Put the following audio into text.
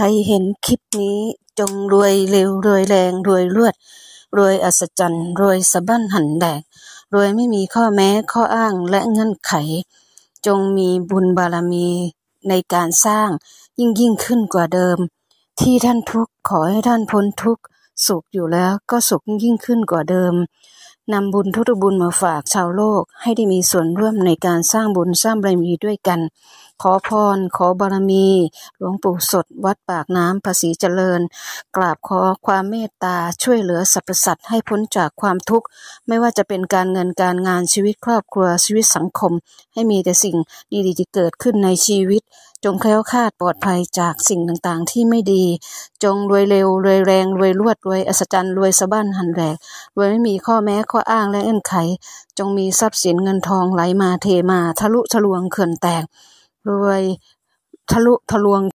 ใครเห็นคลิปนี้จงรวยเร็ว รวยแรงรวยรวด รวยอัศจรรย์รวยสะบั้นหันแดกรวยไม่มีข้อแม้ข้ออ้างและเงื่อนไข จงมีบุญบารมีในการสร้างยิ่งยิ่งขึ้นกว่าเดิม ที่ท่านทุกข์ขอให้ท่านพ้นทุกข์สุขอยู่แล้วก็สุขยิ่งขึ้นกว่าเดิมนำบุญทุกบุญมาฝากชาวโลก ให้ได้มีส่วนร่วมในการสร้างบุญสร้างบารมีด้วยกัน ขอพร ขอบารมี หลวงปู่สด วัดปากน้ำภาษีเจริญ กราบขอความเมตตาช่วยเหลือสรรพสัตว์ให้พ้นจากความทุกข์ ไม่ว่าจะเป็นการเงินการงานชีวิตครอบครัวชีวิตสังคม ให้มีแต่สิ่งดีๆีเกิดขึ้นในชีวิตจงแคล้วคลาดปลอดภัยจากสิ่งต่างๆที่ไม่ดี จงรวยเร็วรวยแรง รวยรวด รวยอัศจรรย์ รวยสะบั้นหันแหลกรวยไม่มีข้อแม้ข้ออ้างและเอื้อนไข จงมีทรัพย์สินเงินทองไหลมาเทมาทะลุทะลวงเขื่อนแตก รวยทะลุทะลวง